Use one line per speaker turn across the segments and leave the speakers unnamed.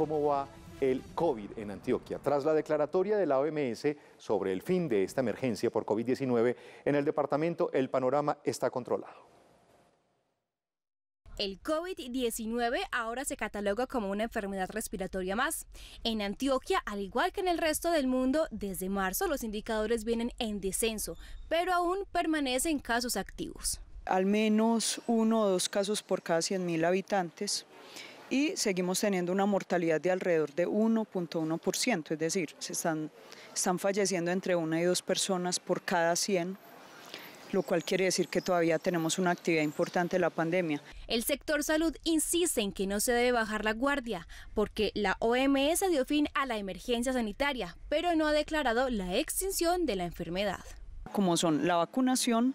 cómo va el COVID en Antioquia. Tras la declaratoria de la OMS sobre el fin de esta emergencia por COVID-19, en el departamento el panorama está controlado.
El COVID-19 ahora se cataloga como una enfermedad respiratoria más. En Antioquia, al igual que en el resto del mundo, desde marzo los indicadores vienen en descenso, pero aún permanecen casos activos.
Al menos uno o dos casos por cada 100.000 habitantes y seguimos teniendo una mortalidad de alrededor de 1.1%, es decir, se están, están falleciendo entre una y dos personas por cada 100 lo cual quiere decir que todavía tenemos una actividad importante de la pandemia.
El sector salud insiste en que no se debe bajar la guardia, porque la OMS dio fin a la emergencia sanitaria, pero no ha declarado la extinción de la enfermedad.
Como son la vacunación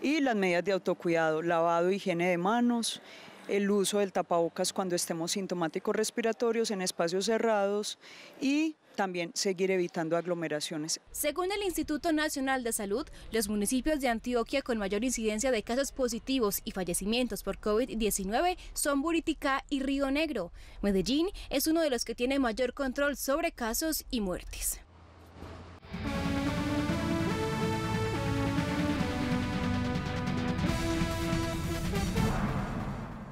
y las medidas de autocuidado, lavado, higiene de manos, el uso del tapabocas cuando estemos sintomáticos respiratorios en espacios cerrados y también seguir evitando aglomeraciones.
Según el Instituto Nacional de Salud, los municipios de Antioquia con mayor incidencia de casos positivos y fallecimientos por COVID-19 son Buritica y Río Negro. Medellín es uno de los que tiene mayor control sobre casos y muertes.